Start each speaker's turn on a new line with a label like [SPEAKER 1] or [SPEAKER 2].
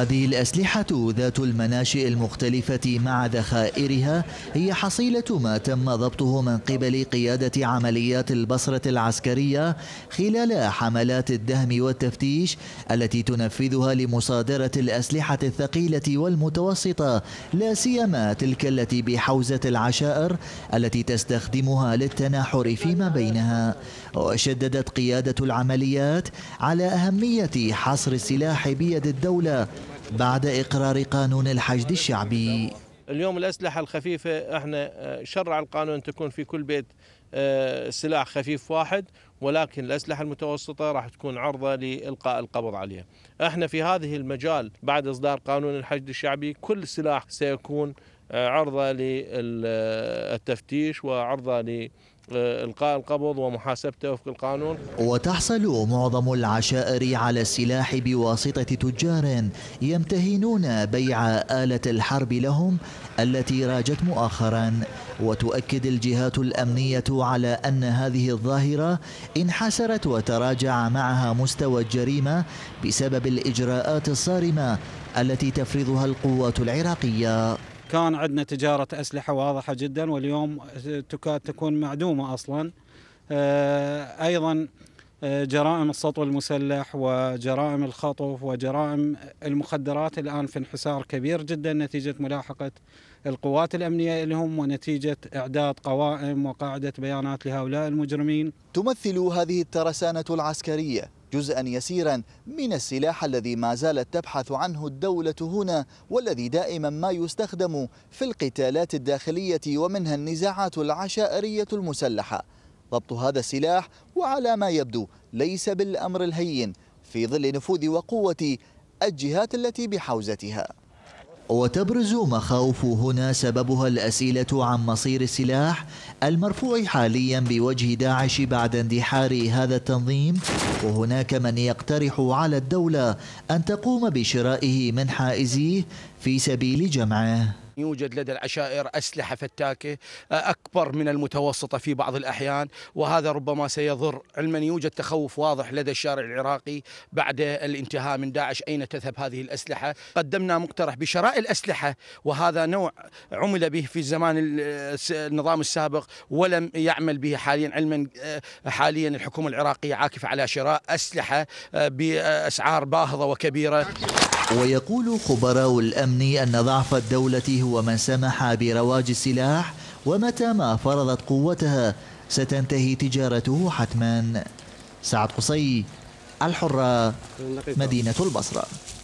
[SPEAKER 1] هذه الأسلحة ذات المناشئ المختلفة مع ذخائرها هي حصيلة ما تم ضبطه من قبل قيادة عمليات البصرة العسكرية خلال حملات الدهم والتفتيش التي تنفذها لمصادرة الأسلحة الثقيلة والمتوسطة لا سيما تلك التي بحوزة العشائر التي تستخدمها للتناحر فيما بينها وشددت قيادة العمليات على أهمية حصر السلاح بيد الدولة بعد إقرار قانون الحشد الشعبي
[SPEAKER 2] اليوم الأسلحة الخفيفة احنا آه، شرع القانون تكون في كل بيت آه، سلاح خفيف واحد ولكن الأسلحة المتوسطة راح تكون عرضة لإلقاء القبض عليها احنا في هذه المجال بعد إصدار قانون الحشد الشعبي كل سلاح سيكون عرضة للتفتيش وعرضة ل إلقاء القبض ومحاسبته وفق القانون
[SPEAKER 1] وتحصل معظم العشائر على السلاح بواسطة تجار يمتهنون بيع آلة الحرب لهم التي راجت مؤخرا وتؤكد الجهات الأمنية على أن هذه الظاهرة انحسرت وتراجع معها مستوى الجريمة بسبب الإجراءات الصارمة التي تفرضها القوات العراقية
[SPEAKER 3] كان عندنا تجارة أسلحة واضحة جدا واليوم تكاد تكون معدومة أصلا آه، أيضا آه، جرائم السطو المسلح وجرائم الخطف وجرائم المخدرات الآن في انحسار كبير جدا نتيجة ملاحقة القوات الأمنية لهم
[SPEAKER 1] ونتيجة إعداد قوائم وقاعدة بيانات لهؤلاء المجرمين تمثل هذه الترسانة العسكرية جزءا يسيرا من السلاح الذي ما زالت تبحث عنه الدولة هنا والذي دائما ما يستخدم في القتالات الداخلية ومنها النزاعات العشائرية المسلحة ضبط هذا السلاح وعلى ما يبدو ليس بالأمر الهين في ظل نفوذ وقوة الجهات التي بحوزتها وتبرز مخاوف هنا سببها الأسئلة عن مصير السلاح المرفوع حاليا بوجه داعش بعد اندحار هذا التنظيم وهناك من يقترح على الدولة أن تقوم بشرائه من حائزيه في سبيل جمعه
[SPEAKER 4] يوجد لدى العشائر أسلحة فتاكة آه، أكبر من المتوسطة في بعض الأحيان وهذا ربما سيضر علما يوجد تخوف واضح لدى الشارع العراقي بعد الانتهاء من داعش أين تذهب هذه الأسلحة قدمنا مقترح بشراء الأسلحة وهذا نوع عمل به في الزمان النظام السابق ولم يعمل به حاليا علما آه، حاليا الحكومة العراقية عاكفة على شراء أسلحة آه، بأسعار باهظة وكبيرة
[SPEAKER 1] ويقول خبراء الأمن أن ضعف الدولة هو من سمح برواج السلاح ومتى ما فرضت قوتها ستنتهي تجارته حتما سعد قصي الحرة مدينة البصرة